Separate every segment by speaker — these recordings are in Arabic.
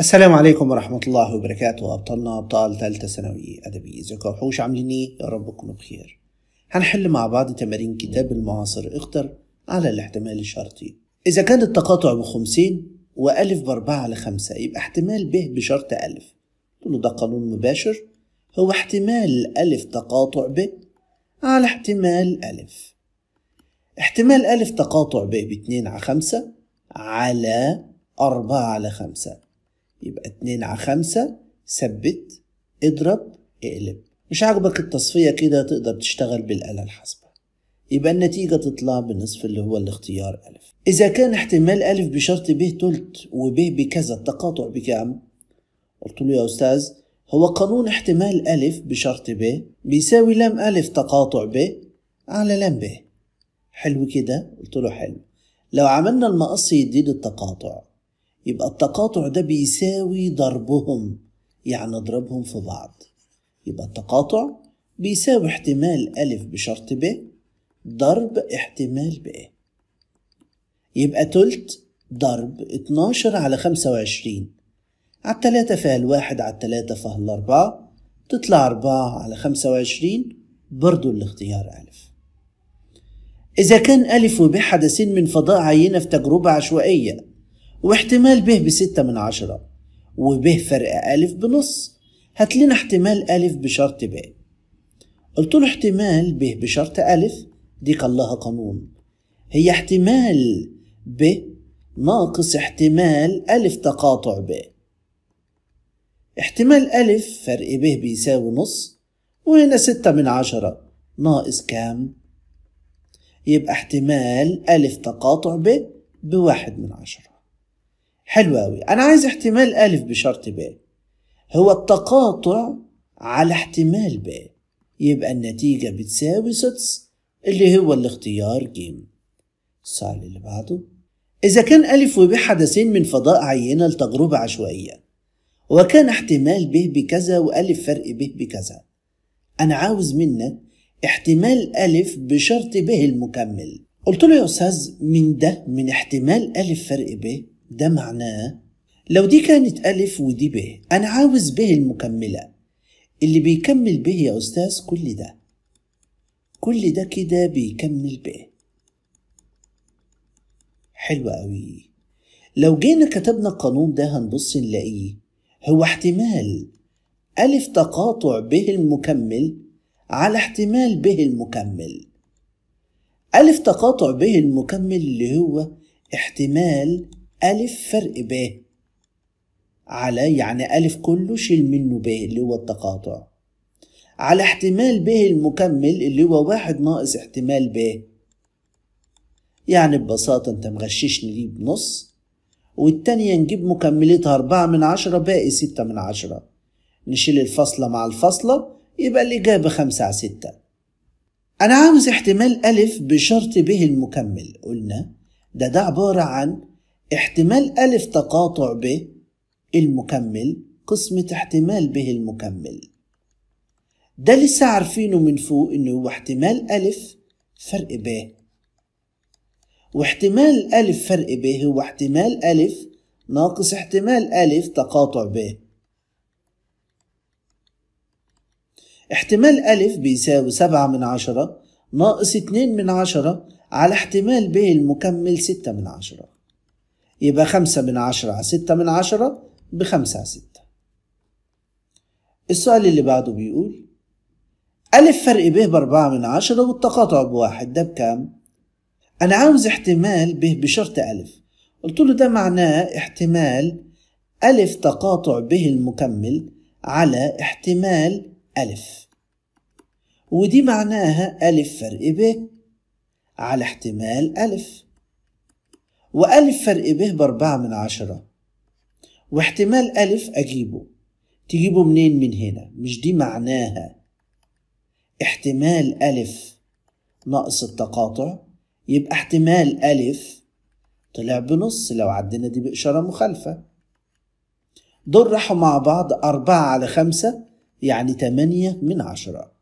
Speaker 1: السلام عليكم ورحمة الله وبركاته أبطالنا أبطال ثالثة ثانوي أدبي ازيكم وحوش عاملين إيه؟ يا رب تكونوا بخير هنحل مع بعض تمارين كتاب المعاصر اختر على الاحتمال الشرطي إذا كان التقاطع بخمسين وألف بأربعة على خمسة يبقى احتمال ب بشرط ألف تقولوا ده قانون مباشر هو احتمال ألف تقاطع ب على احتمال ألف احتمال ألف تقاطع ب باتنين على خمسة على أربعة على خمسة يبقى 2 على 5 ثبت اضرب اقلب مش عاجبك التصفية كده تقدر تشتغل بالآلة الحاسبة يبقى النتيجة تطلع بالنصف اللي هو الاختيار ألف إذا كان احتمال ألف بشرط ب تلت وب بكذا التقاطع بكام؟ قلت له يا أستاذ هو قانون احتمال ألف بشرط ب بيساوي لام ألف تقاطع ب على لام ب حلو كده؟ قلت له حلو لو عملنا المقص يديد التقاطع يبقى التقاطع ده بيساوي ضربهم يعني اضربهم في بعض يبقى التقاطع بيساوي احتمال ألف بشرط ب ضرب احتمال ب يبقى تلت ضرب اتناشر على خمسة وعشرين على التلاتة فيها الواحد على التلاتة فيها الأربعة تطلع أربعة على خمسة وعشرين برضو الاختيار ألف إذا كان ألف وب حدثين من فضاء عينة في تجربة عشوائية واحتمال ب بستة من عشرة وب فرق أ بنص هات لنا احتمال أ بشرط ب قلت له احتمال ب بشرط أ دي كان لها قانون هي احتمال ب ناقص احتمال أ تقاطع ب احتمال أ فرق ب بيساوي نص وهنا ستة من عشرة ناقص كام؟ يبقى احتمال أ تقاطع ب بواحد من عشرة حلو أوي أنا عايز احتمال ألف بشرط ب هو التقاطع على احتمال ب يبقى النتيجة بتساوي سدس اللي هو الاختيار جيم السؤال اللي بعده إذا كان ألف وب حدثين من فضاء عينة لتجربة عشوائية وكان احتمال ب بكذا وألف فرق ب بكذا أنا عاوز منك احتمال ألف بشرط ب المكمل قلت له يا أستاذ من ده من احتمال ألف فرق ب ده معناه لو دي كانت ألف ودي ب أنا عاوز ب المكملة اللي بيكمل به يا أستاذ كل ده كل ده كده بيكمل ب حلو أوي لو جينا كتبنا القانون ده هنبص نلاقيه هو احتمال ألف تقاطع به المكمل على احتمال به المكمل ألف تقاطع به المكمل اللي هو احتمال ألف فرق ب على يعني ألف كله شيل منه ب اللي هو التقاطع على احتمال ب المكمل اللي هو واحد ناقص احتمال ب يعني ببساطة انت مغششني ليه بنص والتانية نجيب مكملتها أربعة من عشرة باقي ستة من عشرة نشيل الفاصلة مع الفاصلة يبقى الإجابة خمسة على ستة أنا عاوز احتمال ألف بشرط به المكمل قلنا ده ده عبارة عن احتمال ألف تقاطع ب المكمل قسمة احتمال به المكمل ده لسه عارفينه من فوق إنه هو احتمال ألف فرق ب واحتمال ألف فرق ب هو احتمال ألف ناقص احتمال ألف تقاطع ب احتمال ألف بيساوي سبعة من عشرة ناقص اتنين من عشرة على احتمال ب المكمل ستة من عشرة يبقى خمسة من عشرة على ستة من عشرة بخمسة على ستة السؤال اللي بعده بيقول ألف فرق ب بأربعة من عشرة والتقاطع بواحد ده بكام؟ أنا عاوز احتمال ب بشرط ألف قلت له ده معناه احتمال ألف تقاطع ب المكمل على احتمال ألف ودي معناها ألف فرق ب على احتمال ألف وألف فرق ب بأربعة من عشرة واحتمال ألف أجيبه تجيبه منين من هنا مش دي معناها احتمال ألف ناقص التقاطع يبقى احتمال ألف طلع بنص لو عدنا دي بإشارة مخالفة دول راحوا مع بعض أربعة على خمسة يعني تمانية من عشرة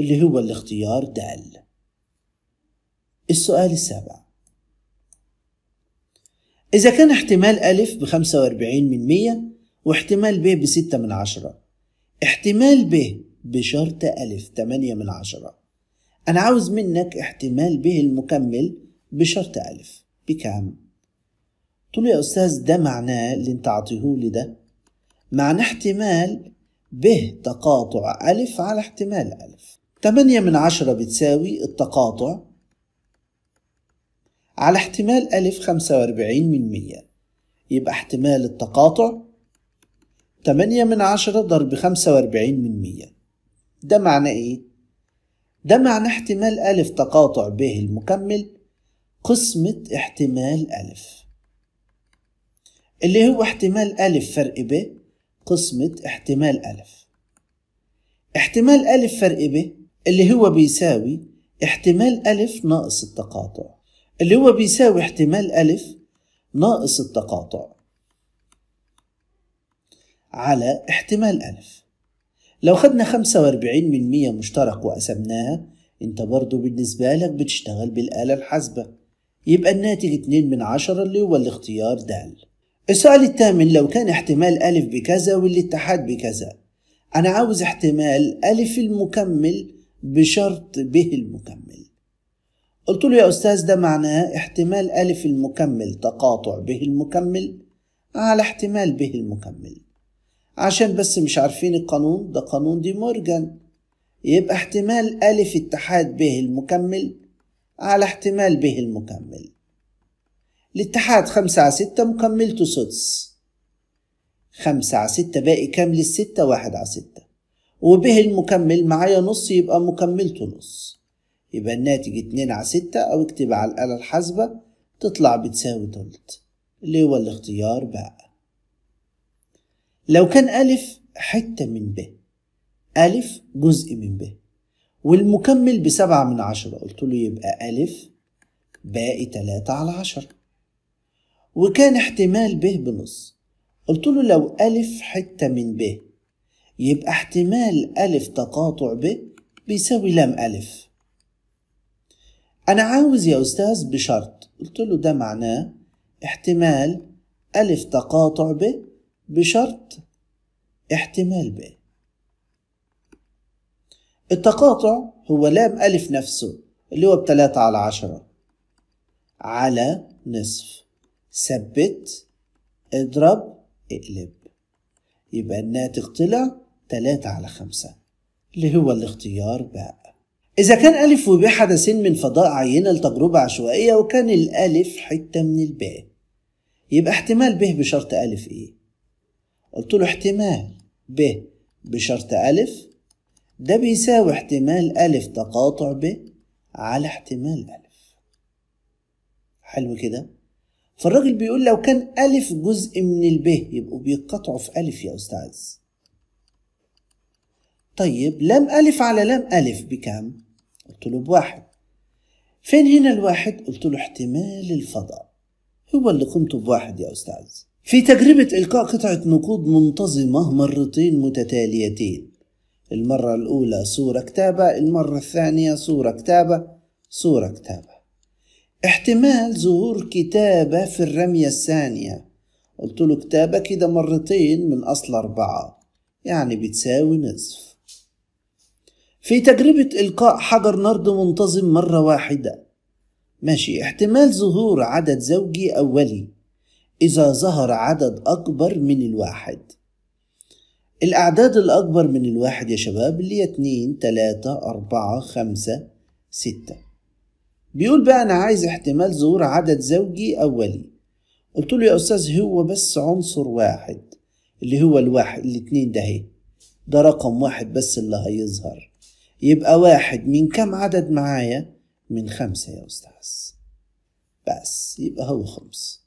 Speaker 1: اللي هو الاختيار دال السؤال السابع إذا كان احتمال ألف بخمسة وأربعين من مية واحتمال ب بستة من عشرة احتمال ب بشرط ألف تمانية من عشرة أنا عاوز منك احتمال ب المكمل بشرط ألف بكام؟ قلت له يا أستاذ ده معناه اللي أنت عطيهولي ده معناه احتمال ب تقاطع ألف على احتمال ألف تمانية من عشرة بتساوي التقاطع على احتمال ألف خمسة وأربعين من مية يبقى احتمال التقاطع تمانية من عشرة ضرب خمسة وأربعين من مية ده معناه إيه؟ ده معناه احتمال ألف تقاطع ب المكمل قسمة احتمال ألف اللي هو احتمال ألف فرق ب قسمة احتمال ألف احتمال ألف فرق ب اللي هو بيساوي احتمال ألف ناقص التقاطع اللي هو بيساوي احتمال ألف ناقص التقاطع على احتمال ألف لو خدنا 45 من 100 مشترك وقسمناها انت برضو بالنسبة لك بتشتغل بالآلة الحاسبة يبقى الناتج 2 من 10 اللي هو الاختيار د السؤال الثامن لو كان احتمال ألف بكذا والاتحاد بكذا أنا عاوز احتمال ألف المكمل بشرط به المكمل قلت له يا أستاذ ده معناه احتمال ألف المكمل تقاطع به المكمل على احتمال به المكمل عشان بس مش عارفين القانون ده قانون دي مورجان يبقى احتمال ألف اتحاد به المكمل على احتمال به المكمل الاتحاد خمسة على ستة مكملته سدس خمسة على ستة باقي كام للستة واحد على ستة وبه المكمل معايا نص يبقى مكملته نص يبقى الناتج اتنين على ستة أو اكتب على الآلة الحاسبة تطلع بتساوي تلت اللي هو الاختيار باء لو كان ألف حتة من ب ألف جزء من ب والمكمل بسبعة من عشرة قلت له يبقى ألف باقي تلاتة على عشرة وكان احتمال ب بنص قلت له لو ألف حتة من ب يبقى احتمال ألف تقاطع ب بيساوي لام ألف أنا عاوز يا أستاذ بشرط قلت له ده معناه احتمال ألف تقاطع ب بشرط احتمال ب التقاطع هو لام ألف نفسه اللي هو بتلاتة على عشرة على نصف ثبت اضرب اقلب يبقى الناتج طلع تلاتة على خمسة اللي هو الاختيار بقى إذا كان ألف وب حدثين من فضاء عينة لتجربة عشوائية وكان الألف حتة من الباء يبقى احتمال ب بشرط ألف إيه؟ قلت له احتمال ب بشرط ألف ده بيساوي احتمال ألف تقاطع ب على احتمال ألف حلو كده؟ فالراجل بيقول لو كان ألف جزء من الب يبقوا بيتقاطعوا في ألف يا أستاذ طيب لام ألف على لام ألف بكام؟ قلت له بواحد فين هنا الواحد قلت له احتمال الفضاء هو اللي قمت بواحد يا أستاذ في تجربة إلقاء قطعة نقود منتظمة مرتين متتاليتين المرة الأولى صورة كتابة المرة الثانية صورة كتابة صورة كتابة احتمال ظهور كتابة في الرمية الثانية قلت له كتابة كده مرتين من أصل أربعة يعني بتساوي نصف في تجربة إلقاء حجر نرد منتظم مرة واحدة ماشي احتمال ظهور عدد زوجي أولي إذا ظهر عدد أكبر من الواحد الأعداد الأكبر من الواحد يا شباب اللي هي اتنين تلاتة أربعة خمسة ستة بيقول بقى أنا عايز احتمال ظهور عدد زوجي أولي قلت له يا أستاذ هو بس عنصر واحد اللي هو الواحد الاتنين ده هي ده رقم واحد بس اللي هيظهر يبقى واحد من كم عدد معايا من خمسة يا أستاذ بس يبقى هو خمس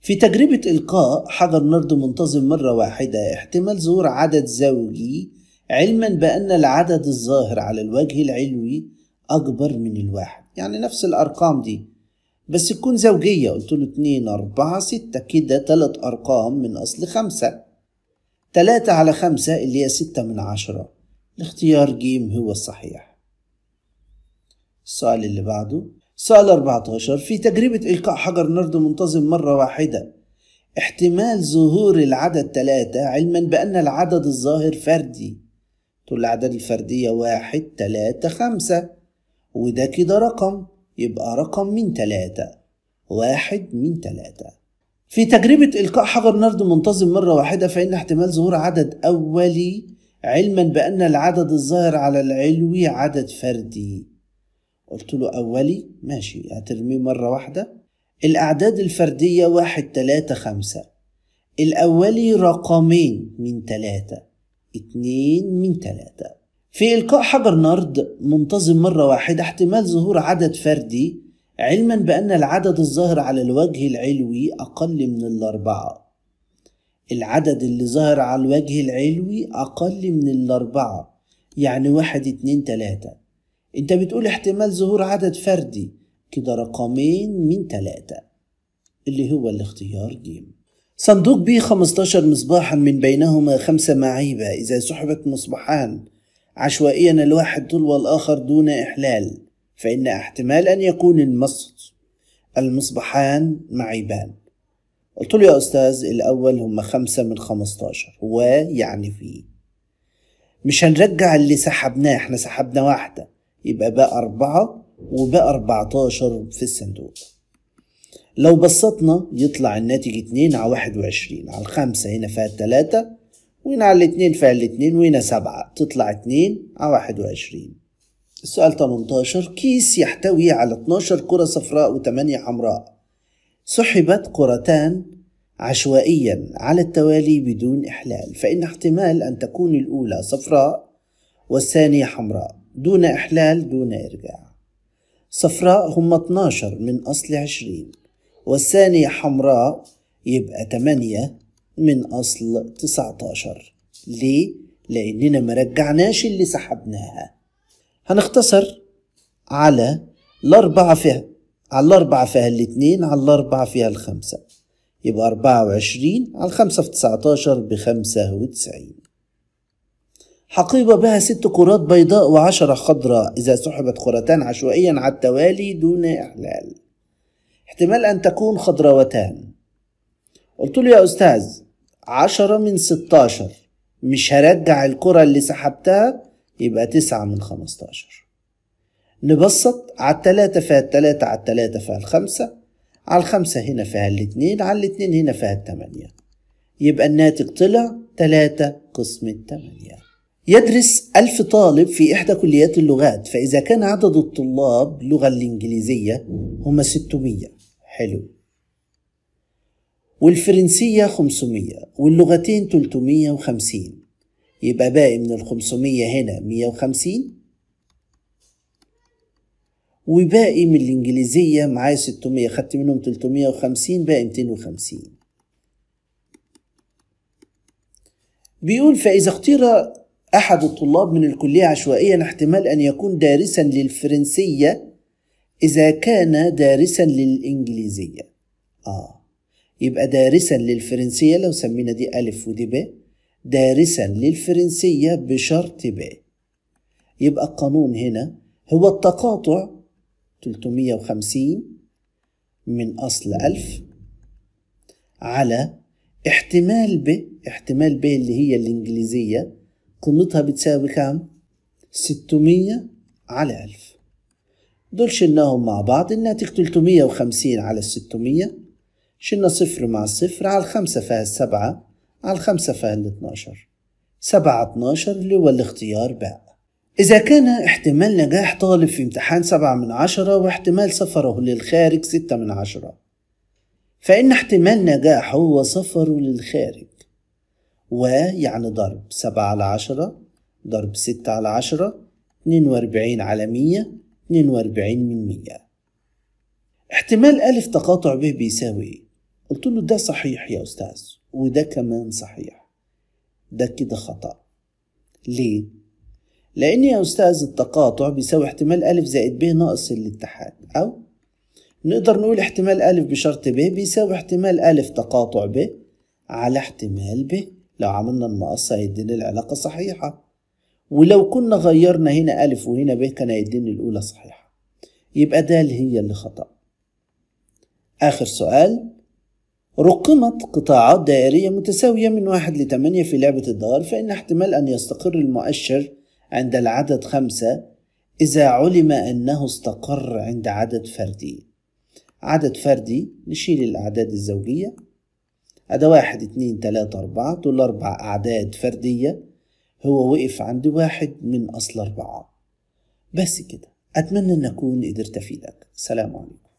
Speaker 1: في تجربة إلقاء حضر نرد منتظم مرة واحدة احتمال ظهور عدد زوجي علما بأن العدد الظاهر على الوجه العلوي أكبر من الواحد يعني نفس الأرقام دي بس تكون زوجية قلت له اتنين أربعة ستة كده تلات أرقام من أصل خمسة تلاتة على خمسة اللي هي ستة من عشرة اختيار ج هو الصحيح السؤال اللي بعده سؤال 14 في تجربة إلقاء حجر نرد منتظم مرة واحدة احتمال ظهور العدد ثلاثة علما بأن العدد الظاهر فردي تقول الأعداد الفردية واحد تلاتة خمسة وده كده رقم يبقى رقم من تلاتة واحد من تلاتة في تجربة إلقاء حجر نرد منتظم مرة واحدة فإن احتمال ظهور عدد أولي علما بأن العدد الظاهر على العلوي عدد فردي قلت له أولي ماشي هترميه مرة واحدة الأعداد الفردية واحد تلاتة خمسة الأولي رقمين من تلاتة اتنين من تلاتة في إلقاء حجر نرد منتظم مرة واحدة احتمال ظهور عدد فردي علما بأن العدد الظاهر على الوجه العلوي أقل من الأربعة العدد اللي ظاهر على الوجه العلوي أقل من الأربعة يعني واحد اتنين تلاتة انت بتقول احتمال ظهور عدد فردي كده رقمين من تلاتة اللي هو الاختيار جيم صندوق بي 15 مصباحا من بينهما خمسة معيبة إذا سحبت مصباحان عشوائيا الواحد تلو الآخر دون إحلال فإن احتمال أن يكون المصد المصباحان معيبان قلت له يا أستاذ الأول هم خمسة من خمستاشر ويعني في مش هنرجع اللي سحبناه احنا سحبنا واحدة يبقى بقى أربعة وبقى أربعتاشر في الصندوق لو بسطنا يطلع الناتج اتنين على واحد وعشرين على الخمسة هنا فيها التلاتة وهنا على الاتنين فيها الاتنين وهنا سبعة تطلع اتنين على واحد وعشرين السؤال 18 كيس يحتوي على 12 كرة صفراء و8 حمراء سحبت قرتان عشوائيا على التوالي بدون إحلال فإن احتمال أن تكون الأولى صفراء والثانية حمراء دون إحلال دون إرجاع صفراء هم 12 من أصل 20 والثانية حمراء يبقى 8 من أصل 19 ليه؟ لأننا ما رجعناش اللي سحبناها هنختصر على الأربعة فيها على الأربعة فيها الاتنين على الأربعة فيها الخمسة يبقى أربعة وعشرين على الخمسة في تسعتاشر بخمسة وتسعين حقيبة بها ست كرات بيضاء وعشرة خضراء إذا سحبت كرتان عشوائيا على التوالي دون إحلال احتمال أن تكون خضروتان قلت له يا أستاذ عشرة من ستاشر مش هرجع الكرة اللي سحبتها يبقى تسعة من خمستاشر نبسط على التلاتة فيها التلاتة على التلاتة فيها الخمسة على الخمسة هنا فيها الاتنين على الاتنين هنا فيها التمانية يبقى الناتج طلع تلاتة قسم التمانية يدرس ألف طالب في إحدى كليات اللغات فإذا كان عدد الطلاب لغة الإنجليزية هما ستمية حلو والفرنسية خمسمية واللغتين وخمسين يبقى باقي من الخمسمية هنا مية وخمسين وباقي من الانجليزيه معايا 600 خدت منهم 350 باقي 250 بيقول فاذا اختير احد الطلاب من الكليه عشوائيا احتمال ان يكون دارسا للفرنسيه اذا كان دارسا للانجليزيه اه يبقى دارسا للفرنسيه لو سمينا دي الف ودي ب دارسا للفرنسيه بشرط ب يبقى القانون هنا هو التقاطع 350 من أصل 1000 على احتمال ب احتمال ب اللي هي الإنجليزية قيمتها بتساوي كام؟ 600 على 1000 دول شلناهم مع بعض الناتج 350 على 600 شلنا صفر مع صفر على الخمسة فيها السبعة على الخمسة فيها الاتناشر سبعة اتناشر اللي هو الاختيار بقى إذا كان احتمال نجاح طالب في امتحان سبعة من عشرة واحتمال سفره للخارج ستة من عشرة فإن احتمال نجاحه هو سفره للخارج ويعني ضرب سبعة على عشرة ضرب ستة على عشرة اتنين وأربعين على مية اتنين وأربعين من مية احتمال ألف تقاطع به بيساوي إيه؟ قلت له ده صحيح يا أستاذ وده كمان صحيح ده كده خطأ ليه؟ لأن يا أستاذ التقاطع بيساوي احتمال ألف زائد ب ناقص الاتحاد أو نقدر نقول احتمال ألف بشرط ب بيساوي احتمال ألف تقاطع ب على احتمال ب لو عملنا المقص هيدينا العلاقة صحيحة ولو كنا غيرنا هنا ألف وهنا ب كان هيدينا الأولى صحيحة يبقى د هي اللي خطأ آخر سؤال رقمت قطاعات دائرية متساوية من واحد لتمانية في لعبة الدار فإن احتمال أن يستقر المؤشر عند العدد خمسة إذا علم أنه استقر عند عدد فردي عدد فردي نشيل الأعداد الزوجية أدا واحد اتنين تلاتة أربعة دول أربع أعداد فردية هو وقف عند واحد من أصل أربعة بس كده أتمنى أن أكون قدرت أفيدك سلام عليكم